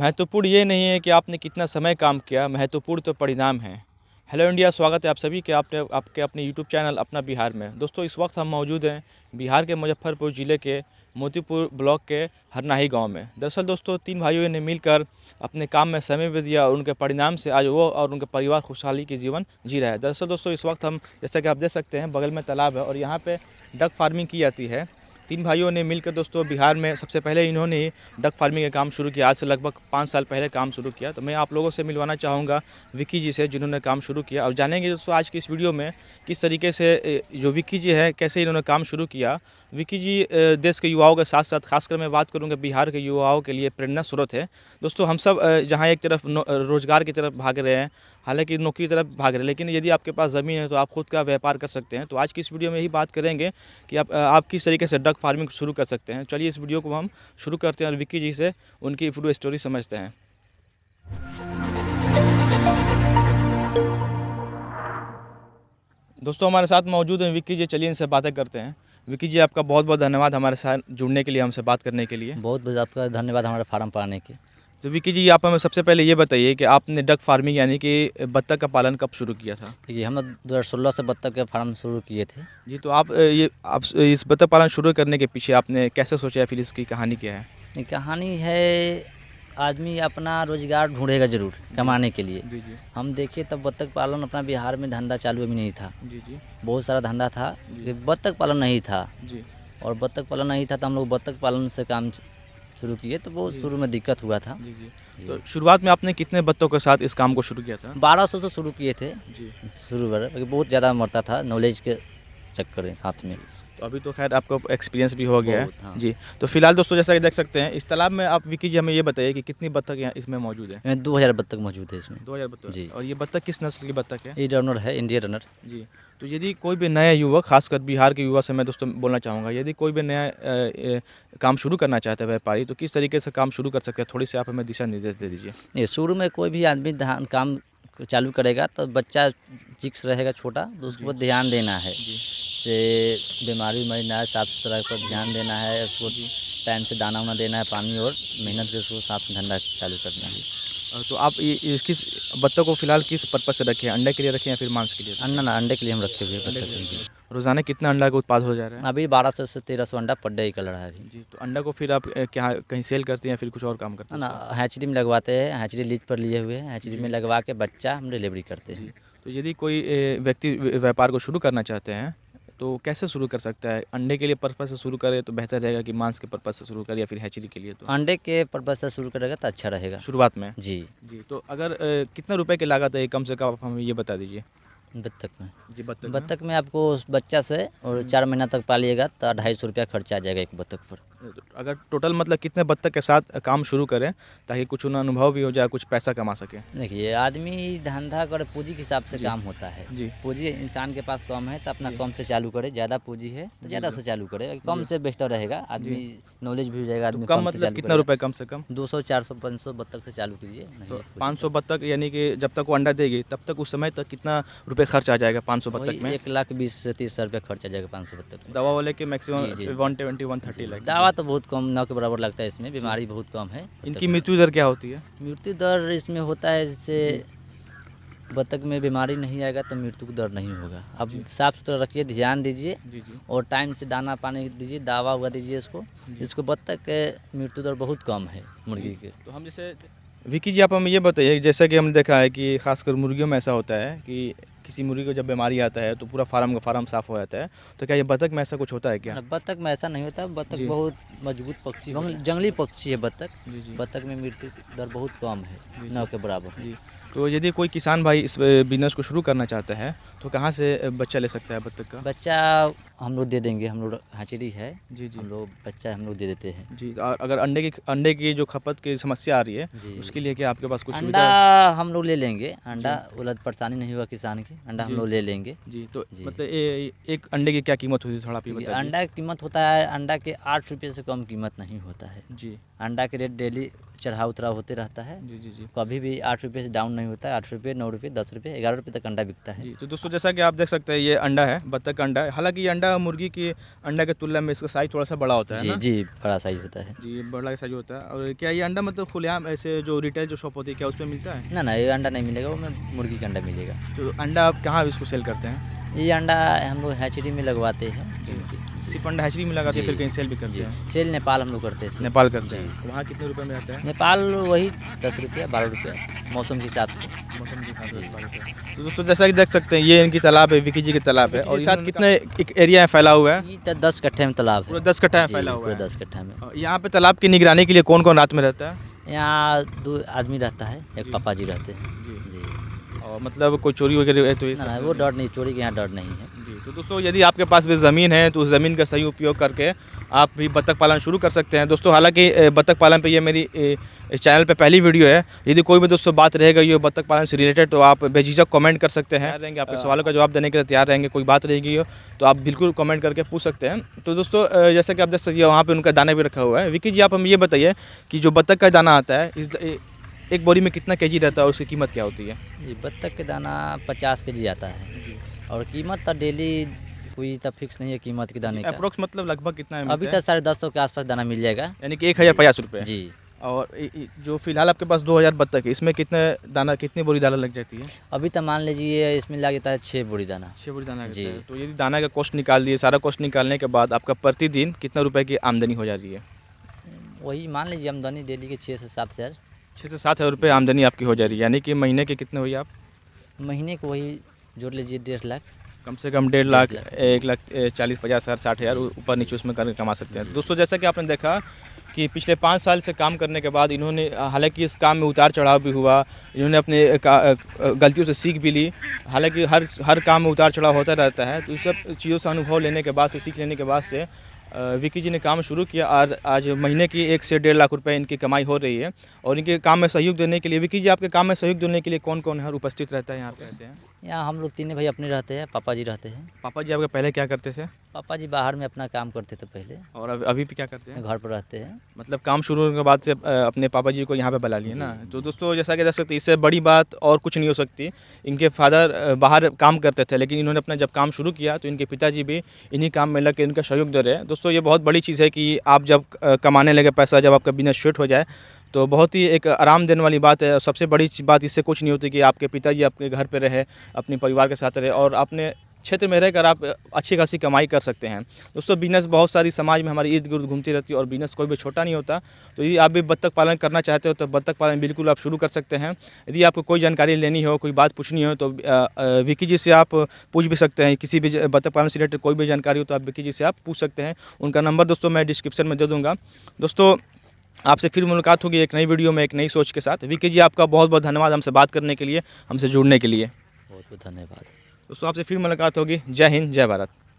महत्वपूर्ण ये नहीं है कि आपने कितना समय काम किया महत्वपूर्ण तो परिणाम है हेलो इंडिया स्वागत है आप सभी के आपने आपके अपने यूट्यूब चैनल अपना बिहार में दोस्तों इस वक्त हम मौजूद हैं बिहार के मुजफ्फरपुर ज़िले के मोतीपुर ब्लॉक के हरनाही गांव में दरअसल दोस्तों तीन भाइयों ने मिलकर अपने काम में समय भी दिया और उनके परिणाम से आज वो और उनके परिवार खुशहाली के जीवन जी रहा है दरअसल दोस्तों इस वक्त हम जैसा कि आप देख सकते हैं बगल में तालाब है और यहाँ पर डक फार्मिंग की जाती है तीन भाइयों ने मिलकर दोस्तों बिहार में सबसे पहले इन्होंने ही डक फार्मिंग का काम शुरू किया आज से लगभग पाँच साल पहले काम शुरू किया तो मैं आप लोगों से मिलवाना चाहूँगा विक्की जी से जिन्होंने काम शुरू किया और जानेंगे दोस्तों आज की इस वीडियो में किस तरीके से जो विक्की जी है कैसे इन्होंने काम शुरू किया विक्की जी देश के युवाओं के साथ साथ खासकर मैं बात करूँगा बिहार के युवाओं के लिए प्रेरणा स्रोत है दोस्तों हम सब जहाँ एक तरफ रोज़गार की तरफ भाग रहे हैं हालांकि नौकरी की तरफ भाग रहे हैं लेकिन यदि आपके पास ज़मीन है तो आप खुद का व्यापार कर सकते हैं तो आज की इस वीडियो में यही बात करेंगे कि आप आप किस तरीके से डक फार्मिंग शुरू कर सकते हैं चलिए इस वीडियो को हम शुरू करते हैं और विक्की जी से उनकी पूरी स्टोरी समझते हैं दोस्तों हमारे साथ मौजूद हैं विक्की जी चलिए इनसे बातें करते हैं विक्की जी आपका बहुत बहुत धन्यवाद हमारे साथ जुड़ने के लिए हमसे बात करने के लिए बहुत बहुत आपका धन्यवाद हमारे फार्म पर आने के तो विकी जी आप हमें सबसे पहले ये बताइए कि आपने डक फार्मिंग यानी कि बत्तख का पालन कब शुरू किया था देखिए हमने दो हज़ार सोलह से बत्तख का फार्म शुरू किए थे जी तो आप ये आप इस बत्तख पालन शुरू करने के पीछे आपने कैसे सोचा फिर इसकी कहानी क्या है कहानी है आदमी अपना रोज़गार ढूंढेगा जरूर कमाने के लिए जी जी। हम देखें तब बत्तख पालन अपना बिहार में धंधा चालू भी नहीं था जी जी। बहुत सारा धंधा था बत्तख पालन नहीं था जी। और बत्तख पालन नहीं था तो हम लोग बत्तख पालन से काम शुरू किए तो वो शुरू में दिक्कत हुआ था तो शुरुआत में आपने कितने बच्चों के साथ इस काम को शुरू किया था बारह सौ से शुरू किए थे शुरू में बहुत ज़्यादा मरता था नॉलेज के चक्कर दें साथ में तो अभी तो खैर आपको एक्सपीरियंस भी हो गया है हाँ। जी तो फिलहाल दोस्तों जैसा कि देख सकते हैं इस तालाब में आप विकी जी हमें ये बताइए कि कितनी बत्तख यहाँ इसमें मौजूद है दो हज़ार बत्तख मौजूद है इसमें दो हज़ार बत्तख जी और ये बत्तख किस नस्ल की बत्तख है ये रनर है इंडिया रनर जी तो यदि कोई भी नया युवा खासकर बिहार के युवा से मैं दोस्तों बोलना चाहूँगा यदि कोई भी नया काम शुरू करना चाहता है व्यापारी तो किस तरीके से काम शुरू कर सकते हैं थोड़ी सी आप हमें दिशा निर्देश दे दीजिए शुरू में कोई भी आदमी काम चालू करेगा तो बच्चा चिक्स रहेगा छोटा तो उसको ध्यान देना है से बीमारी बीमारी ना साफ़ सुथरा पर ध्यान देना है उसको टाइम से दाना वाना देना है पानी और मेहनत के उसको साफ धंधा चालू करना है तो आप ये किस बत्तों को फिलहाल किस पर्पज़ से रखें अंडे के लिए रखें या फिर मांस के लिए अंडा ना अंडे के लिए हम रखे हुए बत्तख रोज़ाना कितना अंडा का उत्पाद हो जा रहा है अभी बारह सौ से तेरह सौ अंडा पर डे निकल रहा है अभी जी तो अंडा को फिर आप क्या कहीं सेल करते हैं या फिर कुछ और काम करते हैं ना हैचरी में लगवाते हैं हैचरी लीज पर लिए हुए हैं हैचरी में लगवा के बच्चा हम डिलीवरी करते हैं तो यदि कोई व्यक्ति व्यापार को शुरू करना चाहते हैं तो कैसे शुरू कर सकता है अंडे के लिए पर्पज से शुरू करे तो बेहतर रहेगा कि मांस के पर्पज से शुरू करे या फिर हैचरी के लिए तो अंडे के पर्पज से शुरू करेगा तो अच्छा रहेगा शुरुआत में जी जी तो अगर कितना रुपए की लागत है कम से कम आप हमें ये बता दीजिए बत्तख में जी बत्तख बत्तख में? आपको उस बच्चा से और हम्म। चार महीना तक पालिएगा तो ढाई सौ रुपया खर्चा आ जाएगा एक बत्तख पर अगर टोटल मतलब कितने बत्तख के साथ काम शुरू करें ताकि कुछ उन्हें अनुभव भी हो जाए कुछ पैसा कमा सके देखिए आदमी धंधा कर पूंजी के हिसाब से काम होता है जी पूंजी इंसान के पास कम है तो अपना कम से चालू करे ज़्यादा पूंजी है तो ज़्यादा से चालू करे कम से बेहतर रहेगा आदमी नॉलेज भी हो जाएगा तो आदमी कम मतलब कितना रुपए कम से कम दो सौ चार सौ पाँच सौ बत्तख से चालू कीजिए तो पाँच सौ बत्तख यानी कि जब तक वो अंडा देगी तब तक उस समय तक कितना रुपये खर्च आ जाएगा पाँच सौ बत्तख में एक लाख बीस से तीस हज़ार रुपये खर्च आ जाएगा पाँच सौ बत्तख दवा वाले के maximum one twenty one thirty lakh दवा तो बहुत कम नौ के बराबर लगता है इसमें बीमारी बहुत कम है इनकी मृत्यु दर क्या होती है मृत्यु दर इसमें होता है जैसे बतख में बीमारी नहीं आएगा तो मृत्यु दर नहीं होगा आप साफ सुथरा रखिए ध्यान दीजिए और टाइम से दाना पानी दीजिए दावा हुआ दीजिए इसको इसको बतख के मृत्यु दर बहुत कम है मुर्गी के तो हम जैसे विकी जी आप हमें ये बताइए जैसा कि हमने देखा है कि खासकर मुर्गियों में ऐसा होता है कि किसी मुर्गी को जब बीमारी आता है तो पूरा फार्म का फार्म साफ हो जाता है तो क्या ये बतख में ऐसा कुछ होता है क्या बतख में ऐसा नहीं होता बतख बहुत मजबूत पक्षी जंगली पक्षी है बतख बतख में मृत्यु दर बहुत कम है नौ के बराबर तो यदि कोई किसान भाई इस बिजनेस को शुरू करना चाहता है तो कहाँ से बच्चा ले सकता है बतख का बच्चा हम लोग दे देंगे हम लोग हाचेरी है जी जी हम लोग बच्चा हम लोग दे देते हैं जी और अगर अंडे की अंडे की जो खपत की समस्या आ रही है उसके लिए क्या आपके पास कुछ अंडा हम लोग ले लेंगे अंडा उलद परेशानी नहीं हुआ किसान की से अंडा हम लोग ले लेंगे जी तो जी। मतलब ए, एक अंडे की क्या कीमत होती है थोड़ा भी अंडा की कीमत होता है अंडा के आठ रुपये से कम कीमत नहीं होता है जी अंडा के रेट डेली चढ़ाव उतराव होते रहता है जी जी जी कभी भी आठ रुपये से डाउन नहीं होता है आठ रुपये नौ रुपये दस रुपये ग्यारह रुपये तक अंडा बिकता है जी तो दोस्तों जैसा कि आप देख सकते हैं ये अंडा है बत्तख अंडा है हालांकि ये अंडा मुर्गी की अंडा के तुलना में इसका साइज थोड़ा सा बड़ा होता है जी ना? जी बड़ा साइज होता है जी बड़ा साइज होता है और क्या ये अंडा मतलब खुलेआम ऐसे जो रिटेल जो शॉप होती है क्या उसमें मिलता है ना ना ये अंडा नहीं मिलेगा वो मुर्गी का अंडा मिलेगा तो अंडा अंडा आप कहाँ इसको सेल करते हैं ये अंडा हम लोग हैचरी में लगवाते हैं सिर्फ अंडा हैचरी में लगाते हैं फिर कहीं सेल भी करते हैं सेल नेपाल हम लोग करते हैं नेपाल करते हैं वहाँ कितने रुपये में रहता है नेपाल वही दस रुपया बारह रुपया मौसम के हिसाब से मौसम के हिसाब से तो दोस्तों जैसा कि देख सकते हैं ये इनकी तालाब है विकी जी की तालाब है और साथ कितने एक एरिया में फैला हुआ है ये तो दस कट्ठे में तालाब है दस कट्ठा में फैला हुआ है दस कट्ठा में यहाँ पे तालाब की निगरानी के लिए कौन कौन रात में रहता है यहाँ दो आदमी रहता है एक पापा जी रहते हैं मतलब कोई चोरी वगैरह है तो ना वो डर नहीं चोरी के यहाँ डर नहीं है जी तो दोस्तों यदि आपके पास भी ज़मीन है तो उस ज़मीन का सही उपयोग करके आप भी बत्तख पालन शुरू कर सकते हैं दोस्तों हालांकि बत्तख पालन पे ये मेरी इस चैनल पे पहली वीडियो है यदि कोई भी दोस्तों बात रहेगा ये बत्तख पालन से रिलेटेड तो आप बेझिझक कमेंट कर सकते हैं रहेंगे आपके सवालों का जवाब देने के लिए तैयार रहेंगे कोई बात रहेगी हो तो आप बिल्कुल कमेंट करके पूछ सकते हैं तो दोस्तों जैसे कि आप देख सकते वहाँ पर उनका दाना भी रखा हुआ है विकी जी आप हम ये बताइए कि जो बत्तख का दाना आता है इस एक बोरी में कितना केजी रहता है और उसकी कीमत क्या होती है जी बत्तख के दाना पचास के जी आता है और कीमत तो डेली कोई तो फिक्स नहीं है कीमत के दाने का अप्रोक्स मतलब लगभग कितना है अभी तक तो साढ़े दस सौ के आसपास दाना मिल जाएगा यानी कि एक हज़ार पचास रुपये जी और जो फिलहाल आपके पास दो हज़ार बत्तख है इसमें कितने दाना कितनी बोरी दाना लग जाती है अभी तो मान लीजिए इसमें लग जाता है छः बोरी दाना छः बोरी दाना जी तो यदि दाना का कॉस्ट निकाल दिए सारा कॉस्ट निकालने के बाद आपका प्रतिदिन कितना रुपये की आमदनी हो जा रही है वही मान लीजिए आमदनी डेली के छः से सात हज़ार છે તો ₹7000 આમદની આપકી હો જારીયાની કે મહિને કે કિતને હોઈ આપ મહિને કોઈ જોડ લેજી 1.5 લાખ કમ સે કમ 1.5 લાખ 1 લાખ 40-50 હજાર 60 હજાર ઉપર નીચે ઉસમે કરકે કમા સકતે હે દોસ્તો જૈસા કે આપને દેખા કે પિછલે 5 સાલ સે કામ કરને કે બાદ ઇન્હોને હાલેકી ઇસ કામ મે ઉતાર ચડાવ ભી હુઆ ઇન્હોને અપને ગલતીઓ સે શીખ ભી લી હાલેકી હર હર કામ મે ઉતાર ચડાવ હોતા રહેતા હે તો સબ ચીયો સાન અનુભવ લેને કે બાદ સે શીખ લેને કે બાદ સે विकी जी ने काम शुरू किया आज आज महीने की एक से डेढ़ लाख रुपए इनकी कमाई हो रही है और इनके काम में सहयोग देने के लिए विकी जी आपके काम में सहयोग देने के लिए कौन कौन है उपस्थित रहता है यहाँ पे रहते हैं यहाँ हम लोग तीन भाई अपने रहते हैं पापा जी रहते हैं पापा जी आपके पहले क्या करते थे पापा जी बाहर में अपना काम करते थे पहले और अब अभी भी क्या करते हैं घर पर रहते हैं मतलब काम शुरू होने के बाद से अपने पापा जी को यहाँ पे बुला लिए ना तो दोस्तों जैसा कि जा सकते इससे बड़ी बात और कुछ नहीं हो सकती इनके फादर बाहर काम करते थे लेकिन इन्होंने अपना जब काम शुरू किया तो इनके पिताजी भी इन्हीं काम में लग के इनका सहयोग दे रहे हैं दोस्तों ये बहुत बड़ी चीज़ है कि आप जब कमाने लगे पैसा जब आपका बिजनेस शूट हो जाए तो बहुत ही एक आराम देने वाली बात है सबसे बड़ी बात इससे कुछ नहीं होती कि आपके पिताजी आपके घर पर रहे अपने परिवार के साथ रहे और आपने क्षेत्र में रहकर आप अच्छी खासी कमाई कर सकते हैं दोस्तों बिजनेस बहुत सारी समाज में हमारी इर्द गिर्द घूमती रहती है और बिजनेस कोई भी छोटा नहीं होता तो यदि आप भी बत्तख पालन करना चाहते हो तो बत्तख पालन बिल्कुल आप शुरू कर सकते हैं यदि आपको कोई जानकारी लेनी हो कोई बात पूछनी हो तो विकी जी से आप पूछ भी सकते हैं किसी भी बत्तख पालन से रिलेटेड कोई भी जानकारी हो तो आप विकी जी से आप पूछ सकते हैं उनका नंबर दोस्तों मैं डिस्क्रिप्शन में दे दूँगा दोस्तों आपसे फिर मुलाकात होगी एक नई वीडियो में एक नई सोच के साथ विकी जी आपका बहुत बहुत धन्यवाद हमसे बात करने के लिए हमसे जुड़ने के लिए बहुत बहुत धन्यवाद दोस्तों आपसे फिर मुलाकात होगी जय हिंद जय भारत